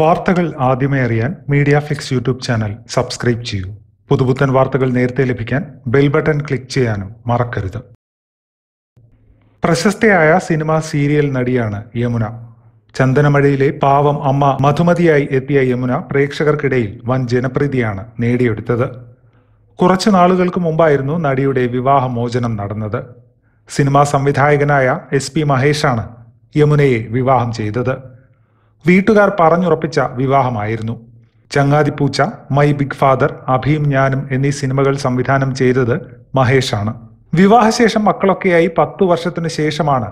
വാർത്തകൾ ആദ്യമേ അറിയാൻ Media Fix YouTube channel subscribe ചെയ്യൂ പുതുപുത്തൻ വാർത്തകൾ നേരത്തെ ലഭിക്കാൻ ബെൽ ബട്ടൺ ക്ലിക്ക് ചെയ്യാനും മറക്കരുത് പ്രശസ്തയായ സിനിമ സീരിയൽ നടിയാണ് യമുന ചന്ദനമഴയിലെ പാവം അമ്മ മധുമതിയായി എത്തിയ യമുന പ്രേക്ഷകർക്കിടയിൽ വൻ ജനപ്രീതിയാണ് നേടിയെടുത്തത് കുറച്ചു നാളുകൾക്ക് മുമ്പായിരുന്നു നടിയുടെ വിവാഹമോചനം നടന്നത് സിനിമാ സംവിധായകനായ എസ് പി മഹേഷാണ് യമുനയെ വിവാഹം ചെയ്തത് വീട്ടുകാർ പറഞ്ഞുറപ്പിച്ച വിവാഹമായിരുന്നു ചങ്ങാതിപ്പൂച്ച മൈ ബിഗ് ഫാദർ അഭീം ഞാനും എന്നീ സിനിമകൾ സംവിധാനം ചെയ്തത് മഹേഷാണ് വിവാഹശേഷം മക്കളൊക്കെയായി പത്തു വർഷത്തിനു ശേഷമാണ്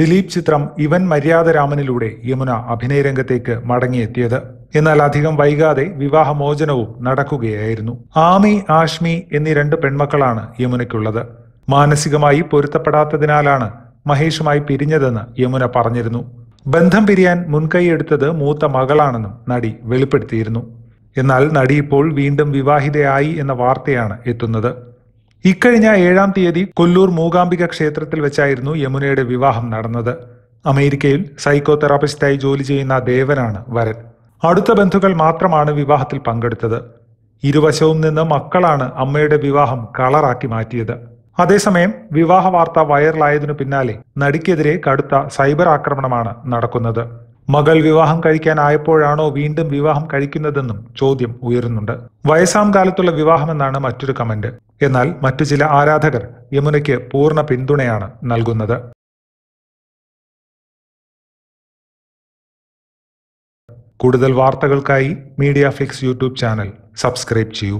ദിലീപ് ചിത്രം ഇവൻ മര്യാദരാമനിലൂടെ യമുന അഭിനയരംഗത്തേക്ക് മടങ്ങിയെത്തിയത് എന്നാൽ അധികം വൈകാതെ വിവാഹമോചനവും നടക്കുകയായിരുന്നു ആമി ആഷ്മി എന്നീ രണ്ട് പെൺമക്കളാണ് യമുനയ്ക്കുള്ളത് മാനസികമായി പൊരുത്തപ്പെടാത്തതിനാലാണ് മഹേഷുമായി പിരിഞ്ഞതെന്ന് യമുന പറഞ്ഞിരുന്നു ബന്ധം പിരിയാൻ മുൻകൈയെടുത്തത് മൂത്ത മകളാണെന്നും നടി വെളിപ്പെടുത്തിയിരുന്നു എന്നാൽ നടി ഇപ്പോൾ വീണ്ടും വിവാഹിതയായി എന്ന വാർത്തയാണ് എത്തുന്നത് ഇക്കഴിഞ്ഞ ഏഴാം തീയതി കൊല്ലൂർ മൂകാംബിക ക്ഷേത്രത്തിൽ വെച്ചായിരുന്നു യമുനയുടെ വിവാഹം നടന്നത് അമേരിക്കയിൽ സൈക്കോ തെറാപ്പിസ്റ്റായി ജോലി ചെയ്യുന്ന ദേവനാണ് വരൻ അടുത്ത ബന്ധുക്കൾ മാത്രമാണ് വിവാഹത്തിൽ പങ്കെടുത്തത് ഇരുവശവും നിന്ന് മക്കളാണ് അമ്മയുടെ വിവാഹം കളറാക്കി മാറ്റിയത് അതേസമയം വിവാഹ വാർത്ത വൈറലായതിനു പിന്നാലെ നടിക്കെതിരെ കടുത്ത സൈബർ ആക്രമണമാണ് നടക്കുന്നത് മകൾ വിവാഹം കഴിക്കാനായപ്പോഴാണോ വീണ്ടും വിവാഹം കഴിക്കുന്നതെന്നും ചോദ്യം ഉയരുന്നുണ്ട് വയസ്സാം കാലത്തുള്ള വിവാഹമെന്നാണ് മറ്റൊരു കമന്റ് എന്നാൽ മറ്റു ചില ആരാധകർ യമുനയ്ക്ക് പൂർണ്ണ പിന്തുണയാണ് നൽകുന്നത് കൂടുതൽ വാർത്തകൾക്കായി Media Fix YouTube channel subscribe ചെയ്യൂ